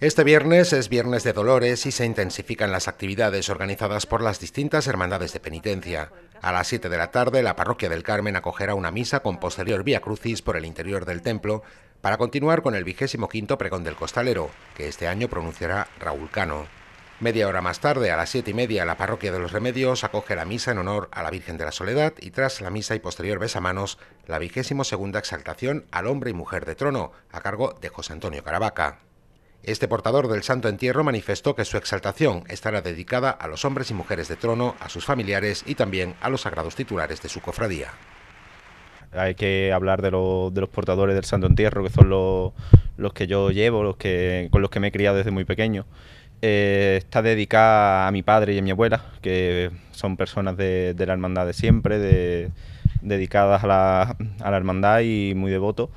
Este viernes es Viernes de Dolores y se intensifican las actividades organizadas por las distintas hermandades de penitencia. A las 7 de la tarde, la Parroquia del Carmen acogerá una misa con posterior vía crucis por el interior del templo para continuar con el vigésimo quinto pregón del costalero, que este año pronunciará Raúl Cano. Media hora más tarde, a las siete y media, la Parroquia de los Remedios acoge la misa en honor a la Virgen de la Soledad y tras la misa y posterior besamanos, la vigésimo segunda exaltación al hombre y mujer de trono, a cargo de José Antonio Caravaca. Este portador del Santo Entierro manifestó que su exaltación estará dedicada a los hombres y mujeres de trono, a sus familiares y también a los sagrados titulares de su cofradía. Hay que hablar de, los portadores del Santo Entierro, que son los, que yo llevo, los que, con los que me he criado desde muy pequeño. Eh, está dedicada a mi padre y a mi abuela, que son personas de, la hermandad de siempre, dedicadas a la hermandad y muy devotos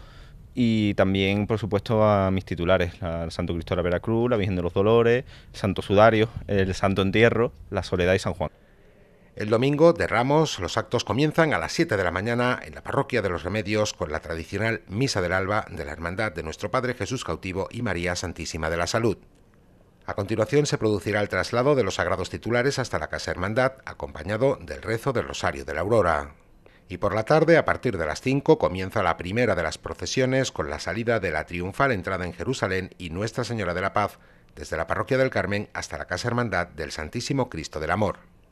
y también, por supuesto, a mis titulares, el Santo Cristo de la Veracruz, la Virgen de los Dolores, Santo Sudario, el Santo Entierro, la Soledad y San Juan. El domingo de Ramos, los actos comienzan a las 7 de la mañana en la parroquia de los Remedios con la tradicional Misa del Alba de la Hermandad de Nuestro Padre Jesús Cautivo y María Santísima de la Salud. A continuación se producirá el traslado de los sagrados titulares hasta la Casa Hermandad, acompañado del rezo del Rosario de la Aurora. Y por la tarde, a partir de las 5, comienza la primera de las procesiones con la salida de la triunfal entrada en Jerusalén y Nuestra Señora de la Paz, desde la Parroquia del Carmen hasta la Casa Hermandad del Santísimo Cristo del Amor.